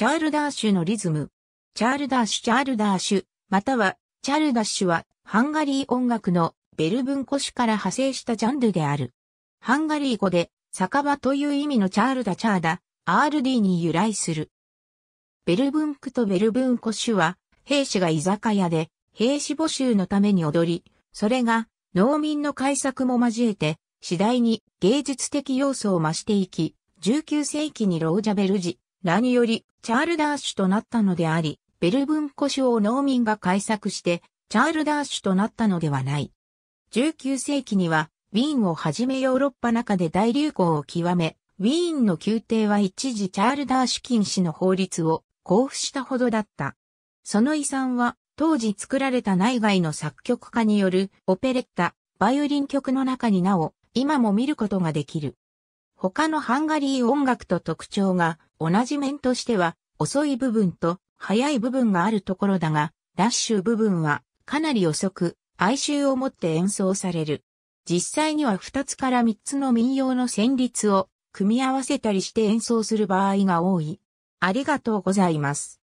チャールダーシュのリズム。チャールダーシュ、チャールダーシュ、または、チャールダッシュは、ハンガリー音楽のベル文庫種から派生したジャンルである。ハンガリー語で、酒場という意味のチャールダチャーダ、RD に由来する。ベル文クとベル文庫種は、兵士が居酒屋で、兵士募集のために踊り、それが、農民の改作も交えて、次第に芸術的要素を増していき、19世紀にロージャベルジ、らにより、チャールダーシュとなったのであり、ベル文コ書を農民が改作して、チャールダーシュとなったのではない。19世紀には、ウィーンをはじめヨーロッパ中で大流行を極め、ウィーンの宮廷は一時チャールダーシュ禁止の法律を交付したほどだった。その遺産は、当時作られた内外の作曲家によるオペレッタ、バイオリン曲の中になお、今も見ることができる。他のハンガリー音楽と特徴が同じ面としては遅い部分と速い部分があるところだが、ラッシュ部分はかなり遅く哀愁をもって演奏される。実際には2つから3つの民謡の旋律を組み合わせたりして演奏する場合が多い。ありがとうございます。